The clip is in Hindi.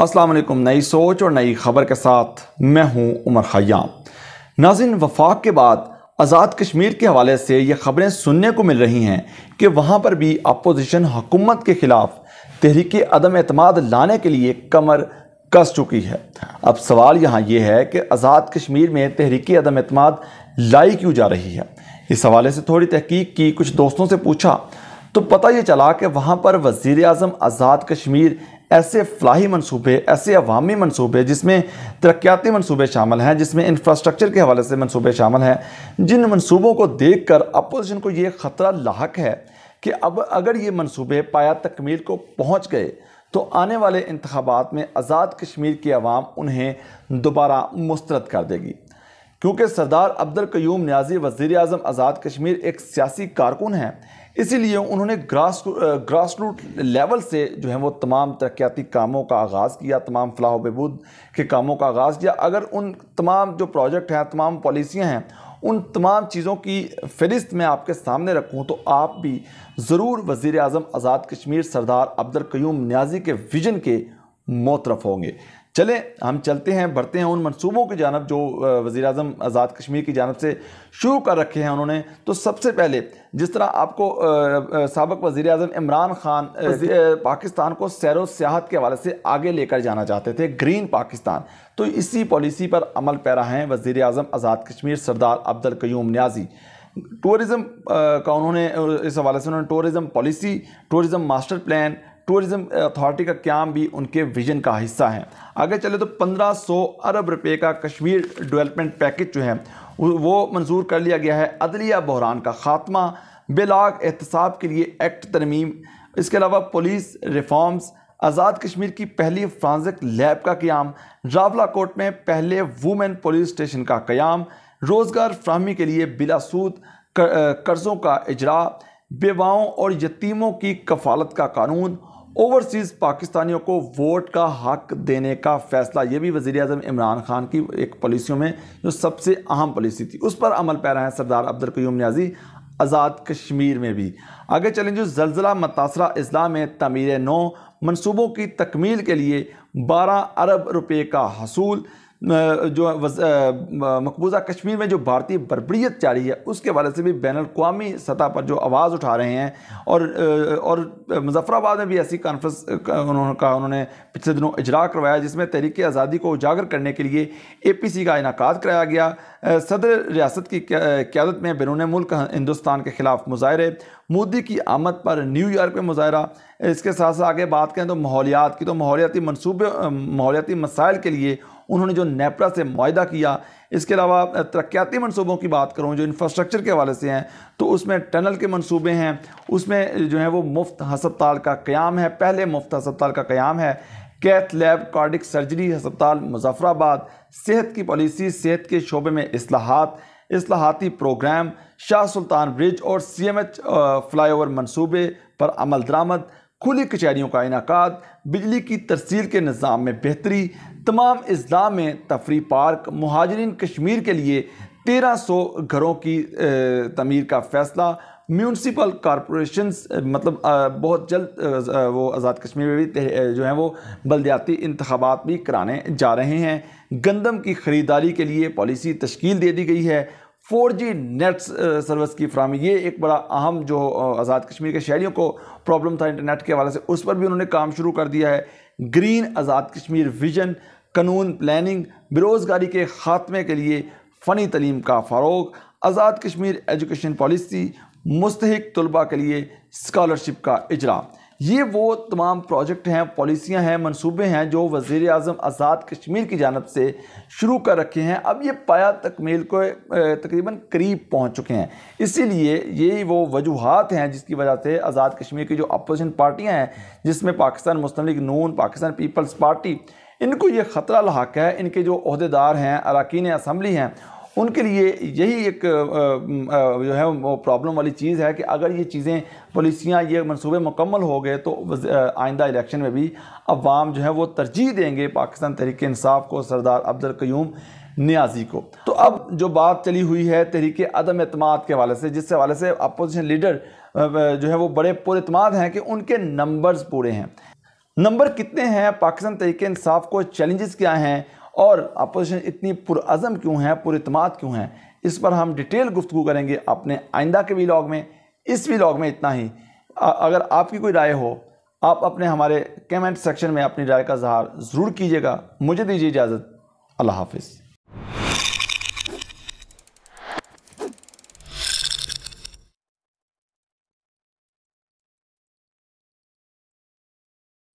अस्सलाम वालेकुम नई सोच और नई खबर के साथ मैं हूं उमर खयाम नाजिन वफाक के बाद आज़ाद कश्मीर के हवाले से ये खबरें सुनने को मिल रही हैं कि वहाँ पर भी अपोजिशन हुकूमत के ख़िलाफ़ तहरीक अदम अतमाद लाने के लिए कमर कस चुकी है अब सवाल यहाँ ये है कि आज़ाद कश्मीर में तहरीक अदम अतमाद लाई क्यों जा रही है इस हवाले से थोड़ी तहकीक की कुछ दोस्तों से पूछा तो पता ये चला कि वहाँ पर वज़ी अजम आज़ाद कश्मीर ऐसे फलाही मनसूबे ऐसे अवामी मनसूबे जिसमें तरक्याती मनसूबे शामिल हैं जिसमें इंफ्रास्ट्रक्चर के हवाले से मनसूबे शामिल हैं जिन मनसूबों को देख कर अपोजिशन को ये ख़तरा लाक है कि अब अगर ये मनसूबे पाया तकमील को पहुँच गए तो आने वाले इंतबात में आज़ाद कश्मीर की आवाम उन्हें दोबारा मुस्रद कर देगी क्योंकि सरदार अब्दुल क्यूम न्याजी वजीर अजम आज़ाद कश्मीर एक सियासी कारकुन है इसीलिए उन्होंने ग्रास ग्रास रूट लेवल से जो है वो तमाम तरक्याती कामों का आगाज़ किया तमाम फलाह बहबूद के कामों का आगाज़ किया अगर उन तमाम जो प्रोजेक्ट हैं तमाम पॉलिसियाँ हैं उन तमाम चीज़ों की फहरिस्त मैं आपके सामने रखूँ तो आप भी ज़रूर वज़ी अजम आज़ाद कश्मीर सरदार अब्दुल क्यूम न्याजी के विजन के मोतरफ होंगे चले हम चलते हैं बढ़ते हैं उन मनसूबों की जानब जो वज़ी अजम आज़ाद कश्मीर की जानब से शुरू कर रखे हैं उन्होंने तो सबसे पहले जिस तरह आपको सबक वज़ी अजम इमरान ख़ान पाकिस्तान को सैर सियाहत के हवाले से आगे लेकर जाना चाहते थे ग्रीन पाकिस्तान तो इसी पॉलिसी पर अमल पैरा हैं वज़ी अजम आज़ाद कश्मीर सरदार अब्दुल क्यूम न्याजी टूरिज़म का उन्होंने इस हवाले से उन्होंने tourism policy tourism master plan tourism authority का क्याम भी उनके विजन का हिस्सा है आगे चले तो 1500 अरब रुपए का कश्मीर डेवलपमेंट पैकेज जो है वो मंजूर कर लिया गया है अदलिया बहरान का खात्मा बेलाग एहतसाब के लिए एक्ट तरमीम इसके अलावा पुलिस रिफॉर्म्स आज़ाद कश्मीर की पहली फ्रांसिक लैब का क्याम रावला कोट में पहले वुमेन पुलिस स्टेशन का क्याम रोज़गार फ्राहमी के लिए बिलासूद कर्ज़ों का इजरा बेवाओं और यतीमों की कफालत का कानून ओवरसीज़ पाकिस्तानियों को वोट का हक देने का फैसला ये भी वज़ी अजम इमरान खान की एक पॉलिसियों में जो सबसे अहम पॉलिसी थी उस पर अमल पैरा है सरदार अब्दुल क्यूम न्याजी आज़ाद कश्मीर में भी आगे चलें जो जलजिला मुतासरा अजला में तमीर नौ मनसूबों की तकमील के लिए बारह अरब रुपये का हसूल जो मकबूजा कश्मीर में जो भारतीय बरबरीत जारी है उसके वाले से भी बैन अवी सतह पर जो आवाज़ उठा रहे हैं और और मुजफ़राबाद में भी ऐसी कॉन्फ्रेंस उन्होंने कहा उन्होंने पिछले दिनों इजरा करवाया जिसमें तहरीक आज़ादी को उजागर करने के लिए ए पी सी का इनका कराया गया सदर रियासत की क्यादत में बैरून मुल्क हिंदुस्तान के ख़िलाफ़ मुजाहरे मोदी की आमद पर न्यूयॉर्क में मुजाहरा इसके साथ साथ आगे बात करें तो माहौलियात की तो माहौलियाती मनसूबे माहौलियाती मसाइल के लिए उन्होंने जो नेपरा से माहा किया इसके अलावा तरक्याती मनसूबों की बात करूँ जो इंफ्रास्ट्रक्चर के हवाले से हैं तो उसमें टनल के मनसूबे हैं उसमें जो है वो मुफ्त हस्पताल का क्याम है पहले मुफ्त हस्पताल का क्याम है कैथ लैब कार्डिक सर्जरी हस्पताल मुजफ्फराबाद सेहत की पॉलिसी सेहत के शोबे में असलाहत असलाहती प्रोग्राम शाह सुल्तान ब्रिज और C M H flyover मनसूबे पर अमल दरामद खुली कचहरीों का इनका बिजली की तरसील के निज़ाम में बेहतरी तमाम अजला में तफरी पार्क महाजरीन कश्मीर के लिए 1300 घरों की तमीर का फैसला म्यूनसिपल कॉरपोरेशन मतलब बहुत जल्द वो आज़ाद कश्मीर में भी जो है वो बलदियाती इंतबात भी कराने जा रहे हैं गंदम की ख़रीदारी के लिए पॉलिसी तश्कील दे दी गई है फोर जी नेट सर्विस की फ्राहमी ये एक बड़ा अहम जो आज़ाद कश्मीर के शहरीों को प्रॉब्लम था इंटरनेट के हवाले से उस पर भी उन्होंने काम शुरू कर दिया है ग्रीन आज़ाद कश्मीर विजन कानून प्लानिंग बेरोज़गारी के ख़ात्मे के लिए फ़नी तलीम का फ़रोग आज़ाद कश्मीर एजुकेशन पॉलिसी मुस्तक तलबा के लिए स्कॉलरशिप का अजरा ये वो तमाम प्रोजेक्ट हैं पॉलिसियाँ हैं मनसूबे हैं जो वज़ी अजम आज़ाद कश्मीर की जानब से शुरू कर रखे हैं अब ये पाया तकमील को तकरीबन करीब पहुँच चुके हैं इसीलिए ये वो वजूहत हैं जिसकी वजह से आज़ाद कश्मीर की जो अपोजिशन पार्टियाँ हैं जिसमें पाकिस्तान मुस्लिम लीग नून पाकिस्तान पीपल्स पार्टी इनको ये ख़तरा लाक है इनके जो अहदेदार हैं अरकान असम्बली हैं उनके लिए यही एक जो है वो प्रॉब्लम वाली चीज़ है कि अगर ये चीज़ें पॉलिसियाँ ये मनसूबे मुकम्मल हो गए तो आइंदा इलेक्शन में भी अवाम जो है वो तरजीह देंगे पाकिस्तान तहरीक इंसाफ को सरदार अब्दुल क्यूम न्याजी को तो अब जो बात चली हुई है तहरीक अदम अतमाद के हवाले से जिस हवाले से अपोजिशन लीडर जो है वो बड़े पुरमाद हैं कि उनके नंबर्स पूरे हैं नंबर कितने हैं पाकिस्तान तरीके इंसाफ को चैलेंजेस क्या हैं और अपोजिशन इतनी पुरज़म क्यों है पुरमाद क्यों है इस पर हम डिटेल गुफ्तु करेंगे अपने आइंदा के वीलाग में इस वीलाग में इतना ही अगर आपकी कोई राय हो आप अपने हमारे कमेंट सेक्शन में अपनी राय का इजहार ज़रूर कीजिएगा मुझे दीजिए इजाज़त अल्लाह हाफिज़